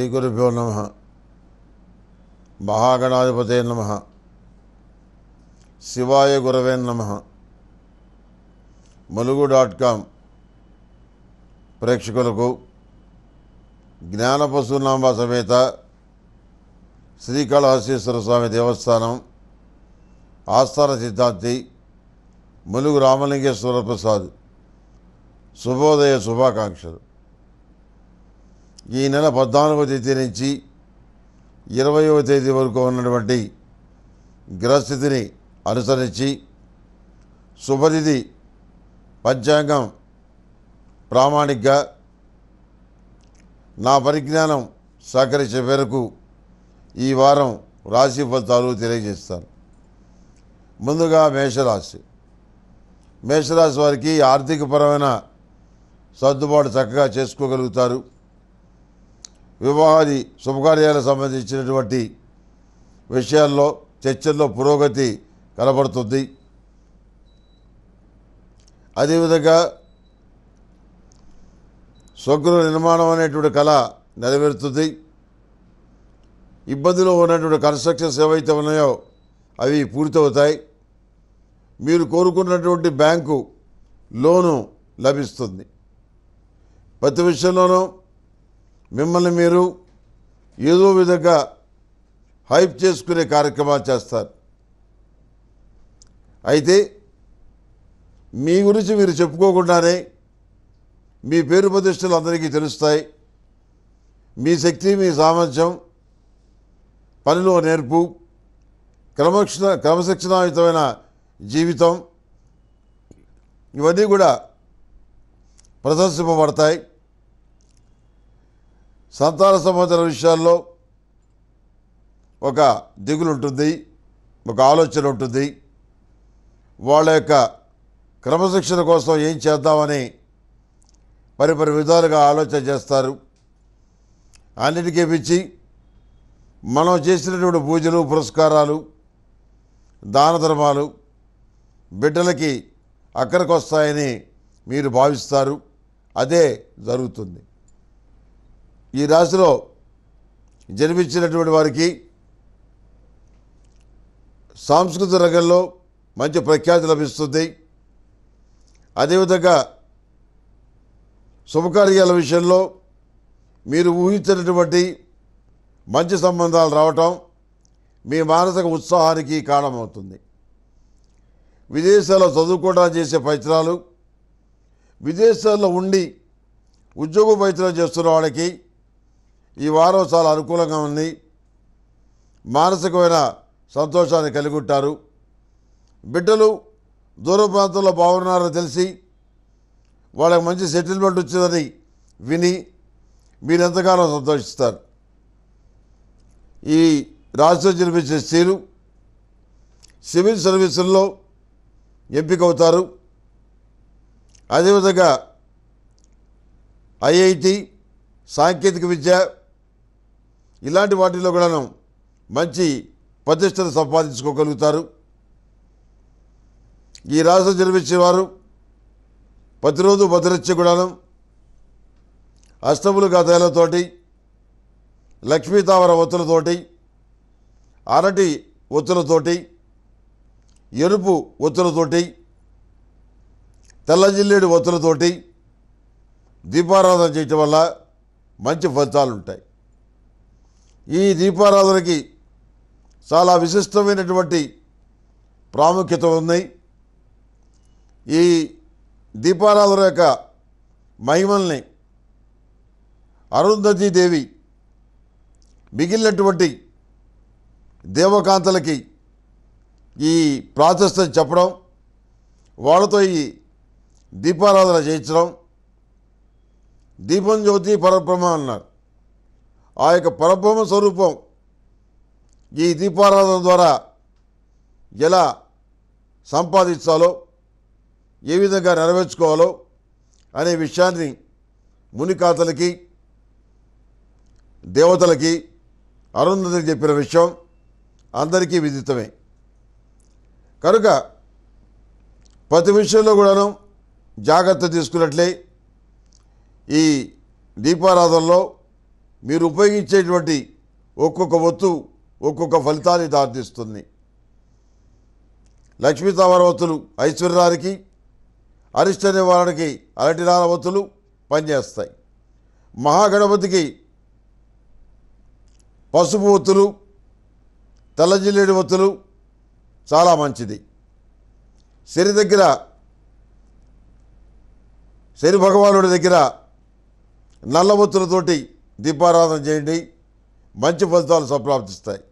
శ్రీ గురుభ్యో నమ మహాగణాధిపతే నమ శివాయ గురవే నమ మలుగు డాట్ కామ్ ప్రేక్షకులకు జ్ఞానపశునామ సమేత శ్రీకాళహస్తేశ్వర స్వామి దేవస్థానం ఆస్థాన సిద్ధాంతి ములుగు రామలింగేశ్వర ప్రసాద్ శుభోదయ శుభాకాంక్షలు ఈ నెల పద్నాలుగో తేదీ నుంచి ఇరవయవ తేదీ వరకు ఉన్నటువంటి గ్రహస్థితిని అనుసరించి శుభతిథి పంచాంగం ప్రామాణికగా నా పరిజ్ఞానం సహకరించే మేరకు ఈ వారం రాశి ఫలితాలు తెలియజేస్తాను ముందుగా మేషరాశి మేషరాశి వారికి ఆర్థికపరమైన సర్దుబాటు చక్కగా చేసుకోగలుగుతారు వివాహాది శుభకార్యాలకు సంబంధించినటువంటి విషయాల్లో చర్చల్లో పురోగతి కనబడుతుంది అదేవిధంగా స్వగృహ నిర్మాణం అనేటువంటి కళ నెరవేరుతుంది ఇబ్బందులు ఉన్నటువంటి కన్స్ట్రక్షన్స్ ఏవైతే ఉన్నాయో అవి పూర్తవుతాయి మీరు కోరుకున్నటువంటి బ్యాంకు లోను లభిస్తుంది ప్రతి విషయంలోనూ మిమ్మల్ని మీరు ఏదో విధంగా హైప్ చేసుకునే కార్యక్రమాలు చేస్తారు అయితే మీ గురించి మీరు చెప్పుకోకుండానే మీ పేరు ప్రతిష్టలు అందరికీ తెలుస్తాయి మీ శక్తి మీ సామర్థ్యం పనిలో నేర్పు క్రమశిక్షణ క్రమశిక్షణాయుతమైన జీవితం ఇవన్నీ కూడా ప్రదర్శింపబడతాయి సంతాన సమోచన విషయాల్లో ఒక దిగులు ఉంటుంది ఒక ఆలోచన ఉంటుంది వాళ్ళ యొక్క క్రమశిక్షణ కోసం ఏం చేద్దామని మరి మరి విధాలుగా ఆలోచన చేస్తారు అన్నిటికీ పిచ్చి మనం చేసినటువంటి పూజలు పురస్కారాలు దాన ధర్మాలు బిడ్డలకి అక్కడికి వస్తాయని మీరు భావిస్తారు అదే జరుగుతుంది ఈ రాశిలో జన్మించినటువంటి వారికి సాంస్కృతిక రంగంలో మంచి ప్రఖ్యాతి లభిస్తుంది అదేవిధంగా శుభకార్యాల విషయంలో మీరు ఊహించినటువంటి మంచి సంబంధాలు రావటం మీ మానసిక ఉత్సాహానికి కారణమవుతుంది విదేశాల్లో చదువుకోవడం చేసే ప్రయత్నాలు విదేశాల్లో ఉండి ఉద్యోగ ప్రయత్నం చేస్తున్న వాళ్ళకి ఈ వారం చాలా అనుకూలంగా ఉంది మానసికమైన సంతోషాన్ని కలిగుంటారు బిడ్డలు దూర ప్రాంతంలో బాగున్నారని తెలిసి వాళ్ళకి మంచి సెటిల్మెంట్ వచ్చిందని విని మీరు ఎంతగానో సంతోషిస్తారు ఈ రాష్ట్రం జన్మించే స్త్రీలు సివిల్ సర్వీసుల్లో అవుతారు అదేవిధంగా ఐఐటి సాంకేతిక విద్య ఇలాంటి వాటిలో కూడాను మంచి ప్రతిష్టను సంపాదించుకోగలుగుతారు ఈ రాశి జన్మించేవారు ప్రతిరోజు భద్రచ్చి కూడాను అష్టములు గతలతోటి లక్ష్మీతావర ఒత్తులతోటి అరటి ఒత్తులతోటి ఎరుపు ఒత్తులతోటి తెల్లజిల్లేడు ఒత్తులతోటి దీపారాధన చేయటం వల్ల మంచి ఫలితాలు ఉంటాయి ఈ దీపారాధనకి చాలా విశిష్టమైనటువంటి ప్రాముఖ్యత ఉన్నాయి ఈ దీపారాధన యొక్క మహిమల్ని అరుంధతీదేవి మిగిలినటువంటి దేవకాంతలకి ఈ ప్రాతస్థం చెప్పడం వాళ్ళతో ఈ దీపారాధన చేయించడం దీపం జ్యోతి పరబ్రహ్మ అన్నారు ఆ యొక్క పరబ్రహ్మ స్వరూపం ఈ దీపారాధన ద్వారా ఎలా సంపాదించాలో ఏ విధంగా నెరవేర్చుకోవాలో అనే విషయాన్ని మునికాతలకి దేవతలకి అరుంధతికి చెప్పిన విషయం అందరికీ విదితమే కనుక ప్రతి విషయంలో కూడాను జాగ్రత్త తీసుకున్నట్లే ఈ దీపారాధనలో మీరు ఉపయోగించేటువంటి ఒక్కొక్క వస్తువు ఒక్కొక్క ఫలితాన్ని దారితీస్తుంది లక్ష్మీ తామర వత్తులు ఐశ్వర్యానికి అరిష్ట నివారణకి అరటినాల వత్తులు పనిచేస్తాయి మహాగణపతికి పసుపు ఒత్తులు తెల్లజిల్లేడి ఒత్తులు చాలా మంచిది శని దగ్గర శని భగవానుడి దగ్గర నల్ల ఒత్తులతోటి దీపారాధన చేయండి మంచి ఫలితాలు సంప్రాప్తిస్తాయి